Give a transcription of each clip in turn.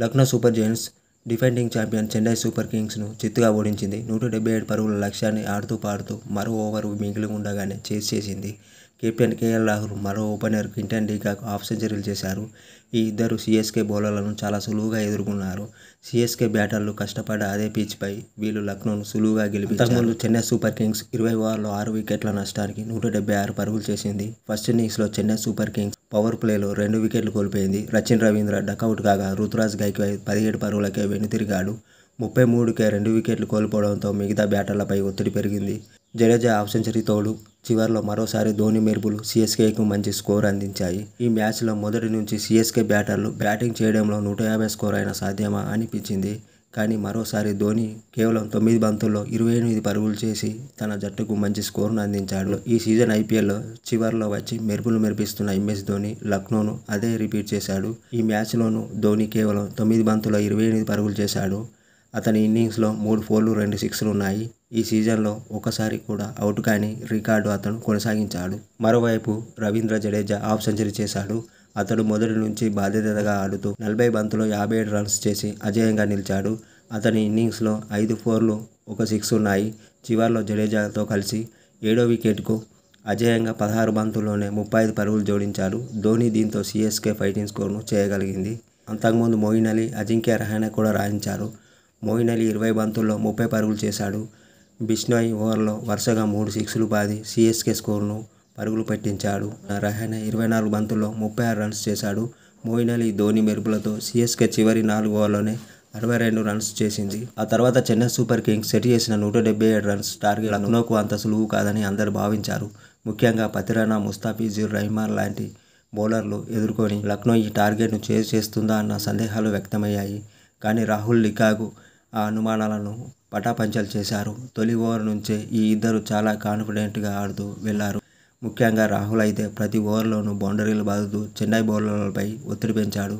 Lucknow super giants defending champion Chennai super కింగ్స్ను చిత్తుగా ఓడించింది నూట డెబ్బై ఏడు పరుగుల లక్ష్యాన్ని ఆడుతూ పాడుతూ మరో ఓవర్ మిగిలి ఉండగానే చేసి చేసింది కెప్టెన్ కేఎల్ రాహుల్ మరో ఓపెనర్ క్వింటన్ డీకాక్ హాఫ్ సెంచరీలు చేశారు ఈ ఇద్దరు సీఎస్కే బౌలర్లను చాలా సులువుగా ఎదుర్కొన్నారు సీఎస్కే బ్యాటర్లు కష్టపడ్డ అదే పిచ్పై వీళ్ళు లక్నోను సులువుగా గెలిపించారు చెన్నై సూపర్ కింగ్స్ ఇరవై ఓవర్లో ఆరు వికెట్ల నష్టానికి నూట డెబ్బై ఆరు పరుగులు చేసింది ఫస్ట్ ఇన్నింగ్స్లో చెన్నై సూపర్ కింగ్స్ పవర్ ప్లేలో రెండు వికెట్లు కోల్పోయింది రచిన్ రవీంద్ర డకౌట్ కాగా రుతురాజ్ గైక్వాయ్ పదిహేడు పరుగులకే వెనుతిరిగాడు ముప్పై మూడుకే రెండు వికెట్లు కోల్పోవడంతో మిగతా బ్యాటర్లపై ఒత్తిడి పెరిగింది జడేజా సెంచరీ తోడు చివరిలో మరోసారి ధోని మెరుపులు సిఎస్కేకు మంచి స్కోర్ అందించాయి ఈ మ్యాచ్లో మొదటి నుంచి సిఎస్కే బ్యాటర్లు బ్యాటింగ్ చేయడంలో నూట యాభై స్కోర్ అయినా సాధ్యమా అనిపించింది కానీ మరోసారి ధోని కేవలం తొమ్మిది బంతుల్లో ఇరవై ఎనిమిది పరుగులు చేసి తన జట్టుకు మంచి స్కోర్ను అందించాడు ఈ సీజన్ ఐపీఎల్లో చివరిలో వచ్చి మెరుపులు మెరిపిస్తున్న ఎంఎస్ ధోని లక్నోను అదే రిపీట్ చేశాడు ఈ మ్యాచ్లోనూ ధోని కేవలం తొమ్మిది బంతుల్లో ఇరవై ఎనిమిది పరుగులు చేశాడు అతని ఇన్నింగ్స్లో మూడు ఫోర్లు రెండు సిక్స్లు ఉన్నాయి ఈ సీజన్లో ఒకసారి కూడా అవుట్ కాని రికార్డు అతను కొనసాగించాడు మరోవైపు రవీంద్ర జడేజా హాఫ్ సెంచరీ చేశాడు అతడు మొదటి నుంచి బాధ్యతగా ఆడుతూ నలభై బంతులో యాభై ఏడు రన్స్ చేసి అజేయంగా నిలిచాడు అతని ఇన్నింగ్స్లో ఐదు ఫోర్లు ఒక సిక్స్ ఉన్నాయి చివరిలో జడేజాతో కలిసి ఏడో వికెట్కు అజేయంగా పదహారు బంతుల్లోనే ముప్పై ఐదు పరుగులు జోడించాడు ధోని దీంతో సిఎస్కే ఫైటింగ్ స్కోర్ను చేయగలిగింది అంతకుముందు మోయిన్ అలీ అజింక్య రహానే కూడా రాయించారు మోయిన్ అలీ ఇరవై బంతుల్లో ముప్పై పరుగులు చేశాడు బిష్నాయ్ ఓవర్లో వరుసగా మూడు సిక్స్లు బాది సిఎస్కే స్కోర్ను పరుగులు పెట్టించాడు రహానే ఇరవై నాలుగు బంతుల్లో ముప్పై ఆరు రన్స్ చేశాడు మోయిన్ అలీ ధోని మెరుపులతో సిఎస్కే చివరి నాలుగు ఓవర్లోనే అరవై రెండు రన్స్ చేసింది ఆ తర్వాత చెన్నై సూపర్ కింగ్స్ సెట్ చేసిన నూట డెబ్బై ఏడు రన్స్ టార్గెట్ అనుకు అంత సులువు కాదని అందరు భావించారు ముఖ్యంగా పతిరానా ముస్తాఫిజుర్ రహమాన్ లాంటి బౌలర్లు ఎదుర్కొని లక్నో ఈ టార్గెట్ను చేరు చేస్తుందా అన్న సందేహాలు వ్యక్తమయ్యాయి కానీ రాహుల్ లికాగు ఆ అనుమానాలను పటాపంచలు చేశారు తొలి ఓవర్ నుంచే ఈ ఇద్దరు చాలా కాన్ఫిడెంట్గా ఆడుతూ వెళ్లారు ముఖ్యంగా రాహుల్ అయితే ప్రతి ఓవర్లోనూ బౌండరీలు బాదుతూ చెన్నై బౌలర్లపై ఒత్తిడి పెంచాడు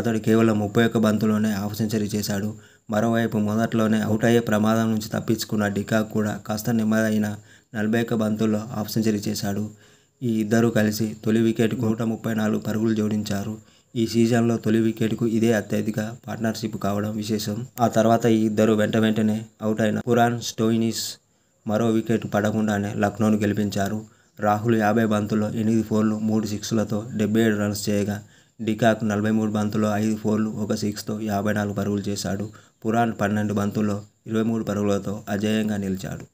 అతడు కేవలం ముప్పై ఒక్క బంతులోనే హాఫ్ సెంచరీ చేశాడు మరోవైపు మొదట్లోనే అవుట్ అయ్యే ప్రమాదం నుంచి తప్పించుకున్న డికా కూడా కాస్త నెమ్మదైన నలభై ఒక్క బంతుల్లో హాఫ్ సెంచరీ చేశాడు ఈ ఇద్దరూ కలిసి తొలి వికెట్కు నూట ముప్పై నాలుగు పరుగులు జోడించారు ఈ సీజన్లో తొలి వికెట్కు ఇదే అత్యధిక పార్ట్నర్షిప్ కావడం విశేషం ఆ తర్వాత ఈ ఇద్దరు వెంట వెంటనే అవుట్ అయిన పురాన్ స్టోయినిస్ మరో వికెట్ పడకుండానే లక్నోను గెలిపించారు రాహుల్ యాభై బంతుల్లో ఎనిమిది ఫోర్లు మూడు సిక్స్లతో డెబ్బై ఏడు రన్స్ చేయగా డికాక్ నలభై మూడు బంతుల్లో ఐదు ఫోర్లు ఒక సిక్స్తో యాభై నాలుగు పరుగులు చేశాడు పురాన్ పన్నెండు బంతుల్లో ఇరవై మూడు పరుగులతో అజేయంగా నిలిచాడు